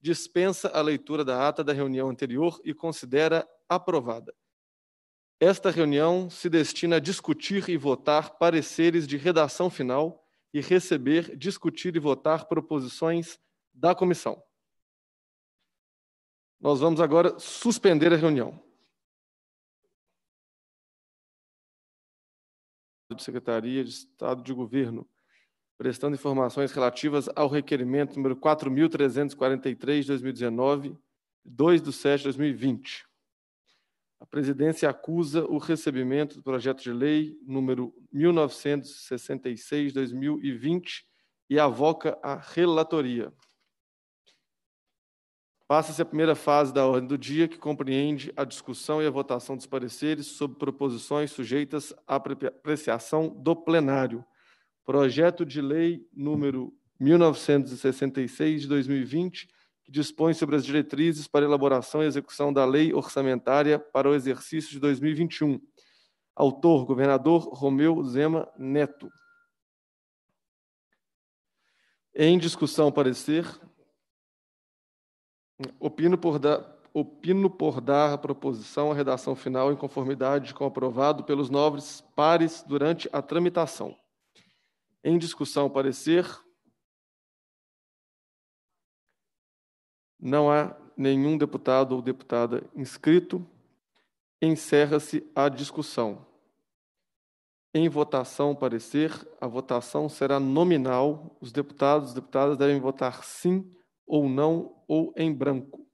dispensa a leitura da ata da reunião anterior e considera aprovada. Esta reunião se destina a discutir e votar pareceres de redação final e receber, discutir e votar proposições da comissão. Nós vamos agora suspender a reunião. Secretaria de Estado de Governo prestando informações relativas ao requerimento número 4.343 de 2019, 2 de 7 de 2020. A presidência acusa o recebimento do projeto de lei número 1966 de 2020 e avoca a relatoria. Passa-se a primeira fase da ordem do dia, que compreende a discussão e a votação dos pareceres sobre proposições sujeitas à apreciação do plenário projeto de lei número 1966 de 2020, que dispõe sobre as diretrizes para elaboração e execução da lei orçamentária para o exercício de 2021. Autor: governador Romeu Zema Neto. Em discussão, parecer. Opino por, da, opino por dar a proposição à redação final em conformidade com o aprovado pelos nobres pares durante a tramitação. Em discussão, parecer. Não há nenhum deputado ou deputada inscrito. Encerra-se a discussão. Em votação, parecer, a votação será nominal. Os deputados e deputadas devem votar sim ou não ou em branco.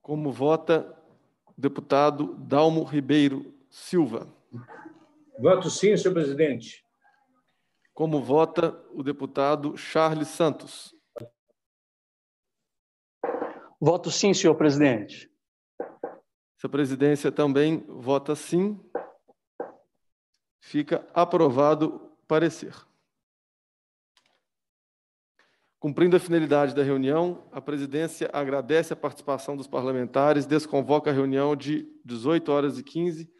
Como vota deputado Dalmo Ribeiro Silva. Voto sim, senhor presidente. Como vota o deputado Charles Santos? Voto sim, senhor presidente. Se a presidência também vota sim, fica aprovado o parecer. Cumprindo a finalidade da reunião, a presidência agradece a participação dos parlamentares, desconvoca a reunião de 18 horas e 15